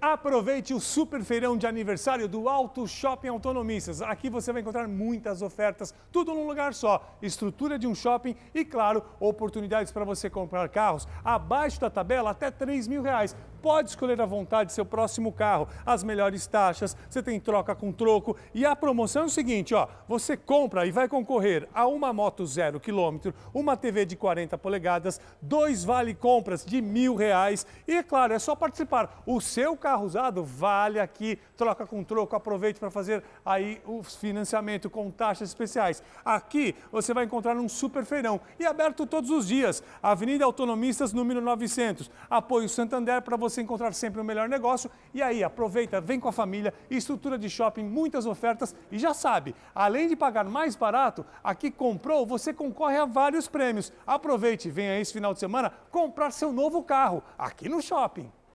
Aproveite o super feirão de aniversário do Alto Shopping Autonomistas. Aqui você vai encontrar muitas ofertas, tudo num lugar só. Estrutura de um shopping e, claro, oportunidades para você comprar carros abaixo da tabela até 3 mil reais. Pode escolher à vontade seu próximo carro, as melhores taxas, você tem troca com troco. E a promoção é o seguinte, ó, você compra e vai concorrer a uma moto zero quilômetro, uma TV de 40 polegadas, dois vale compras de mil reais. E, é claro, é só participar. O seu carro carro usado, vale aqui, troca com troco, aproveite para fazer aí o financiamento com taxas especiais. Aqui você vai encontrar um super feirão e aberto todos os dias. Avenida Autonomistas, número 900. Apoio Santander para você encontrar sempre o melhor negócio. E aí, aproveita, vem com a família, estrutura de shopping, muitas ofertas e já sabe, além de pagar mais barato, aqui comprou, você concorre a vários prêmios. Aproveite, venha esse final de semana comprar seu novo carro aqui no shopping.